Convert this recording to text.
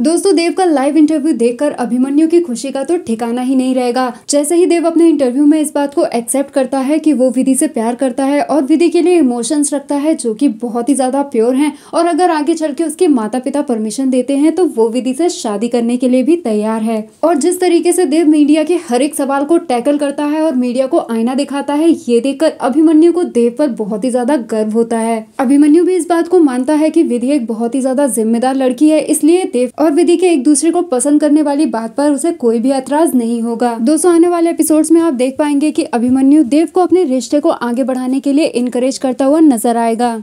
दोस्तों देव का live interview देखकर अभिमन्यु की खुशी का तो ठिकाना ही नहीं रहेगा जैसे ही देव अपने इंटरव्यू में इस बात को एक्सेप्ट करता है कि वो विधि से प्यार करता है और विधि के लिए इमोशंस रखता है जो कि बहुत ही ज्यादा प्योर हैं और अगर आगे चल के उसके माता पिता परमिशन देते हैं तो वो विधि से शादी करने के लिए भी तैयार है और जिस तरीके से देव मीडिया के हर एक सवाल को टैकल करता है और मीडिया को आईना दिखाता है ये देखकर अभिमन्यु को देव पर बहुत ही ज्यादा गर्व होता है अभिमन्यु भी इस बात को मानता है की विधि एक बहुत ही ज्यादा जिम्मेदार लड़की है इसलिए देव और और विधि के एक दूसरे को पसंद करने वाली बात पर उसे कोई भी एतराज नहीं होगा दोस्तों आने वाले एपिसोड में आप देख पाएंगे की अभिमन्यु देव को अपने रिश्ते को आगे बढ़ाने के लिए इनकरेज करता हुआ नजर आएगा